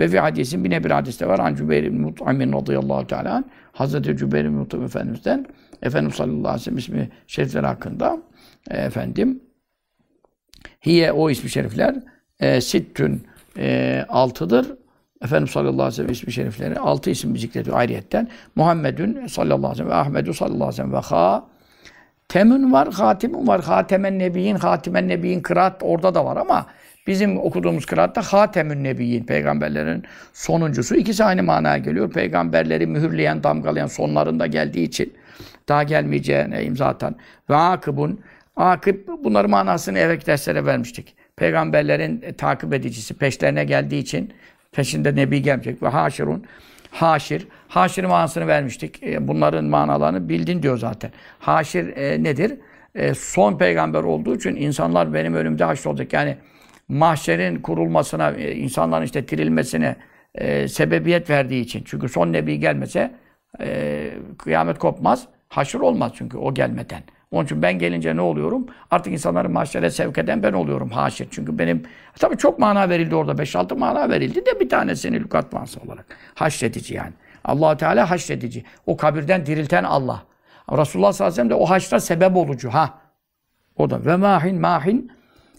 Ve fi hadisin bine bir hadiste var. An Cübeyr ibn Mut'amin radıyallahu teala Hazreti Cübeyr ibn Mut'am Efendimiz'den Efendimiz sallallahu aleyhi ve sellem ismi şerifler hakkında e, efendim hiye o ismi şerifler e, sittün e, altıdır. Efendimiz sallallahu aleyhi ve sellem ismi şerifleri altı isim zikrediyor ayrıyetten. Muhammedun sallallahu aleyhi ve sellem ve Ahmedü sallallahu aleyhi ve sellem ve ha temün var, hatimun var. Hatemen nebiyin, hatimen nebiyin kıraat orada da var ama Bizim okuduğumuz kıraatta Hatemün Nebiyyin, peygamberlerin sonuncusu. İkisi aynı manaya geliyor. Peygamberleri mühürleyen, damgalayan sonlarında geldiği için daha gelmeyeceğine imza Ve akıbun, akıp bunların manasını evvelki derslere vermiştik. Peygamberlerin e, takip edicisi, peşlerine geldiği için peşinde Nebi gelmeyecek. Ve haşirun, haşir, haşir manasını vermiştik. E, bunların manalarını bildin diyor zaten. Haşir e, nedir? E, son peygamber olduğu için insanlar benim önümde haşr olacak. Yani mahşerin kurulmasına, e, insanların işte dirilmesine e, sebebiyet verdiği için. Çünkü son nebi gelmese e, kıyamet kopmaz, haşır olmaz çünkü o gelmeden. Onun için ben gelince ne oluyorum? Artık insanları mahşere sevk eden ben oluyorum haşir. Çünkü benim, tabii çok mana verildi orada. 5-6 mana verildi de bir tanesini lükat manası olarak. Haşredici yani. allah Teala haşredici. O kabirden dirilten Allah. Resulullah sallallahu aleyhi ve sellem de o haşra sebep olucu. Ha. O da ve mahin mahin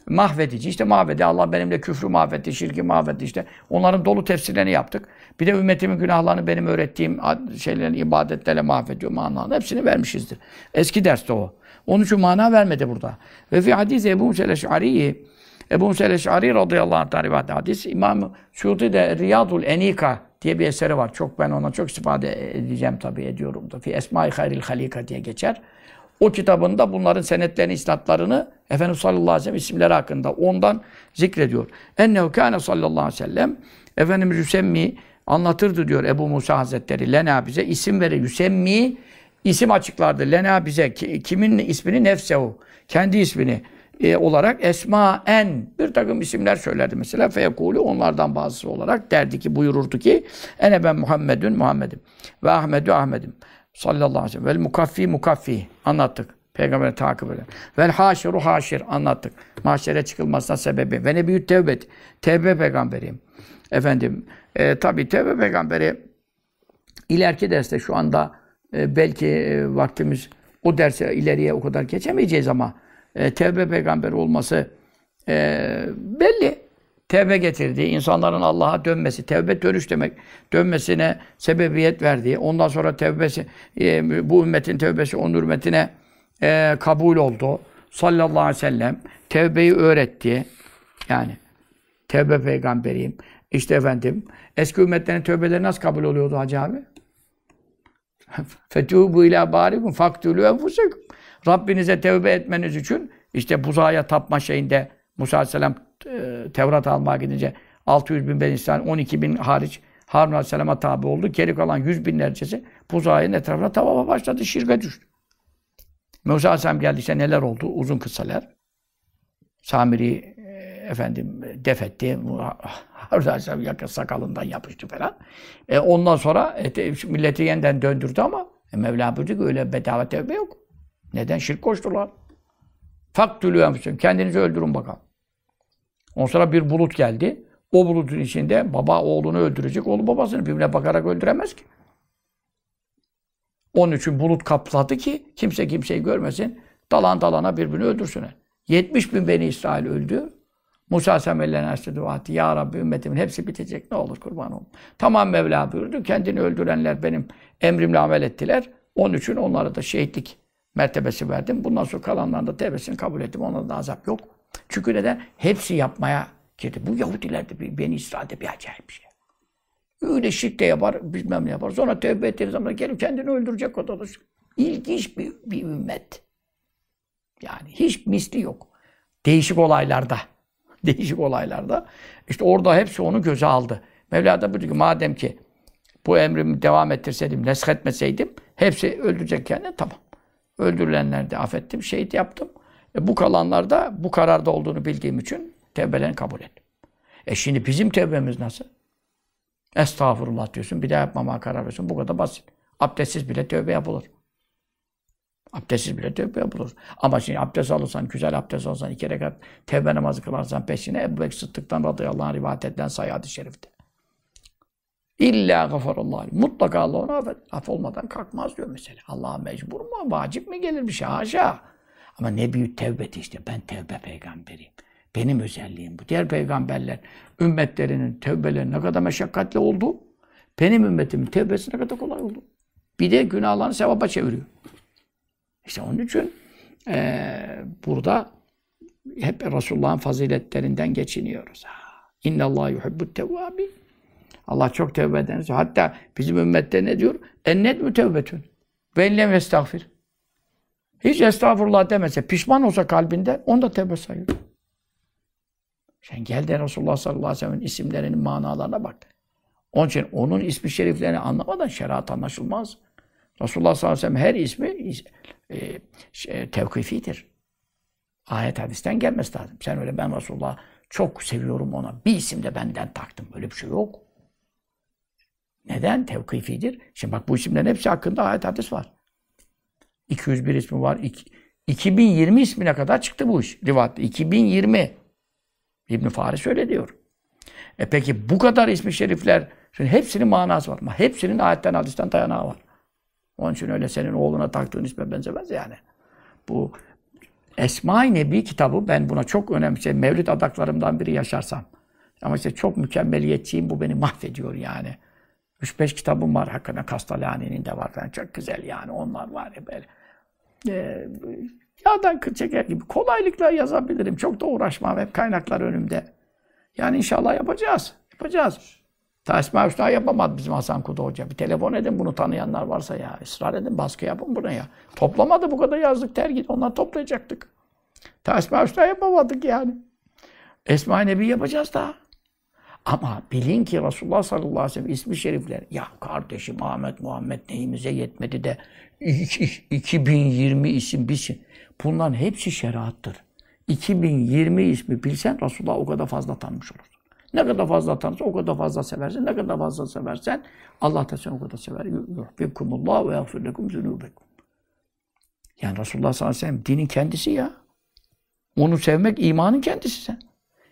mahvedici. İşte mahvedi. Allah benimle küfrü mahvetti, şirki mahvetti. İşte onların dolu tefsirlerini yaptık. Bir de ümmetimin günahlarını benim öğrettiğim şeylerin ibadetlerle mahvediyor manada. Hepsini vermişizdir. Eski derste o. Onun için mana vermedi burada. Ve fi hadis Ebu Musa el-Eş'ari'yi Ebu Musa el-Eş'ari radıyallahu anh'tan rivayet hadis. İmam Suyuti de Riyadul Enika diye bir eseri var. Çok ben ona çok istifade edeceğim tabii ediyorum da. Fi Esma-i Hayril Halika diye geçer. O kitabında bunların senetlerini, isnatlarını Efendimiz sallallahu aleyhi ve sellem isimleri hakkında ondan zikrediyor. Ennehu kâne sallallahu aleyhi ve sellem Efendimiz Hüsemmi anlatırdı diyor Ebu Musa Hazretleri. Lena bize isim verir. Hüsemmi isim açıklardı. Lena bize kimin ismini? Nefsehu. Kendi ismini e, olarak esma en bir takım isimler söylerdi mesela feyekulu onlardan bazısı olarak derdi ki buyururdu ki ene ben Muhammedün Muhammed'im ve Ahmedü Ahmed'im sallallahu aleyhi ve sellem. Vel mukaffi mukaffi anlattık. Peygamber'e takip eden. Vel haşiru haşir anlattık. Mahşere çıkılmasına sebebi. Ve nebiyyü tevbet. Tevbe peygamberiyim. Efendim e, tabi tevbe peygamberi ileriki derste şu anda e, belki e, vaktimiz o derse ileriye o kadar geçemeyeceğiz ama e, tevbe peygamberi olması e, belli tevbe getirdiği, insanların Allah'a dönmesi, tevbe dönüş demek, dönmesine sebebiyet verdiği, ondan sonra tevbesi, e, bu ümmetin tevbesi onun hürmetine e, kabul oldu. Sallallahu aleyhi ve sellem tevbeyi öğretti. Yani tevbe peygamberiyim. İşte efendim, eski ümmetlerin tövbeleri nasıl kabul oluyordu Hacı abi? Fetubu ila barikum faktulu enfusakum. Rabbinize tevbe etmeniz için işte buzağa tapma şeyinde Musa Aleyhisselam e, Tevrat almaya gidince 600 bin Ben insan 12 bin hariç Harun Aleyhisselam'a tabi oldu. Geri kalan 100 binlercesi Puzay'ın etrafına tavaba başladı, şirke düştü. Musa Aleyhisselam geldi işte neler oldu? Uzun kısalar Samiri e, efendim defetti. Harun Aleyhisselam yaka sakalından yapıştı falan. E, ondan sonra e, milleti yeniden döndürdü ama e, Mevla buyurdu ki öyle bedava tevbe yok. Neden? Şirk koştular. Faktülü enfüsüm. Kendinizi öldürün bakalım. Ondan sonra bir bulut geldi. O bulutun içinde baba oğlunu öldürecek, oğlu babasını birbirine bakarak öldüremez ki. Onun için bulut kapladı ki kimse kimseyi görmesin. Dalan dalana birbirini öldürsünler. 70 bin Beni İsrail öldü. Musa Aleyhisselam ellerine açtı dua Ya Rabbi ümmetimin hepsi bitecek. Ne olur kurban olun. Tamam Mevla buyurdu. Kendini öldürenler benim emrimle amel ettiler. Onun için onlara da şehitlik mertebesi verdim. Bundan sonra kalanların da tevbesini kabul ettim. ona da azap yok. Çünkü neden? Hepsi yapmaya girdi. Bu Yahudilerde bir, Beni İsrail'de bir acayip bir şey. Öyle şirk yapar, bilmem ne yapar. Sonra tövbe ettiğiniz zaman gelip kendini öldürecek o da İlginç bir, bir ümmet. Yani hiç misli yok. Değişik olaylarda. Değişik olaylarda. İşte orada hepsi onu göze aldı. Mevla da buyurdu ki madem ki bu emrimi devam ettirseydim, neshretmeseydim hepsi öldürecek kendini tamam. Öldürülenler de affettim, şehit yaptım. E bu kalanlar da bu kararda olduğunu bildiğim için tevbelerini kabul ettim. E şimdi bizim tevbemiz nasıl? Estağfurullah diyorsun, bir daha yapmama karar veriyorsun. Bu kadar basit. Abdestsiz bile tövbe yapılır. Abdestsiz bile tövbe yapılır. Ama şimdi abdest alırsan, güzel abdest alırsan, iki rekat tevbe namazı kılarsan peşine Ebu Bekir Sıddık'tan radıyallahu anh rivayet edilen sayı hadis-i şerifte. İlla gafarallahu Mutlaka Allah ona affet. Af olmadan kalkmaz diyor mesela. Allah'a mecbur mu? Vacip mi gelir bir şey? Haşa. Ama ne büyük tevbeti işte. Ben tevbe peygamberiyim. Benim özelliğim bu. Diğer peygamberler ümmetlerinin tevbeleri ne kadar meşakkatli oldu. Benim ümmetimin tevbesi ne kadar kolay oldu. Bir de günahlarını sevaba çeviriyor. İşte onun için e, burada hep Resulullah'ın faziletlerinden geçiniyoruz. İnna Allah yuhibbu tevvabin. Allah çok tevbe eden. Hatta bizim ümmette ne diyor? Ennet mü mütevbetün. Bellem estağfir. Hiç estağfurullah demese, pişman olsa kalbinde, onu da tevbe sayıyor. Sen gel de Resulullah sallallahu aleyhi ve sellem'in isimlerinin manalarına bak. Onun için onun ismi şeriflerini anlamadan şeriat anlaşılmaz. Resulullah sallallahu aleyhi ve sellem her ismi e, şey, tevkifidir. Ayet hadisten gelmesi lazım. Sen öyle ben Resulullah çok seviyorum ona. Bir isim de benden taktım. Öyle bir şey yok. Neden? Tevkifidir. Şimdi bak bu isimlerin hepsi hakkında ayet hadis var. 201 ismi var. İki, 2020 ismine kadar çıktı bu iş rivayette. 2020. ibn Faris öyle diyor. E peki bu kadar ismi şerifler, şimdi hepsinin manası var. Ama hepsinin ayetten hadisten dayanağı var. Onun için öyle senin oğluna taktığın isme benzemez yani. Bu Esma-i Nebi kitabı ben buna çok önemli. Mevlüt adaklarımdan biri yaşarsam. Ama işte çok mükemmeliyetçiyim bu beni mahvediyor yani. 3-5 kitabım var hakkında. Kastalani'nin de var falan. Çok güzel yani onlar var ya böyle. Ee, yağdan çeker gibi kolaylıkla yazabilirim. Çok da uğraşmam. Hep kaynaklar önümde. Yani inşallah yapacağız. Yapacağız. Ta İsmail Hüsna yapamadı bizim Hasan Kudu Hoca. Bir telefon edin bunu tanıyanlar varsa ya. ısrar edin baskı yapın buna ya. Toplamadı bu kadar yazdık tergit. Ondan toplayacaktık. Ta Hüsna yapamadık yani. Esma-i Nebi yapacağız daha. Ama bilin ki Resulullah sallallahu aleyhi ve sellem ismi şerifler. Ya kardeşim Ahmet Muhammed neyimize yetmedi de 2020 isim bilsin. Bunların hepsi şeriattır. 2020 ismi bilsen Resulullah o kadar fazla tanmış olur. Ne kadar fazla tanırsan o kadar fazla seversin. ne kadar fazla seversen Allah da seni o kadar sever. Yuhbibkumullah ve yagfir lekum zunubekum. Yani Resulullah sallallahu aleyhi ve sellem dinin kendisi ya. Onu sevmek imanın kendisi sen.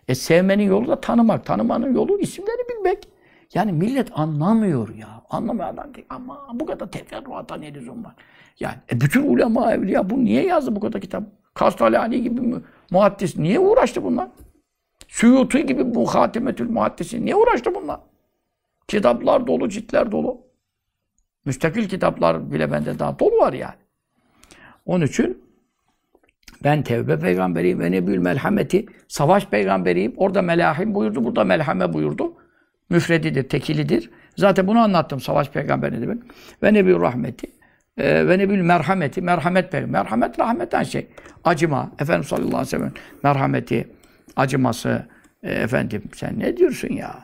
E sevmenin yolu da tanımak. Tanımanın yolu isimleri bilmek. Yani millet anlamıyor ya. Anlamayan adam değil. Ama bu kadar teferruata ne lüzum var? Yani e bütün ulema evliya bu niye yazdı bu kadar kitap? Kastalani gibi mi? muhaddis niye uğraştı bunlar? Suyuti gibi bu Hatimetül Muhaddisi niye uğraştı bunlar? Kitaplar dolu, ciltler dolu. Müstakil kitaplar bile bende daha dolu var yani. Onun için ben tevbe peygamberiyim ve ne nebül melhameti. Savaş peygamberiyim. Orada melahim buyurdu, burada melhame buyurdu. Müfredidir, tekilidir. Zaten bunu anlattım savaş peygamberi demek. Ve nebül rahmeti. E, ve nebül merhameti. Merhamet peygamber. Merhamet rahmetten şey. Acıma. Efendim sallallahu aleyhi ve sellem merhameti, acıması. E, efendim sen ne diyorsun ya?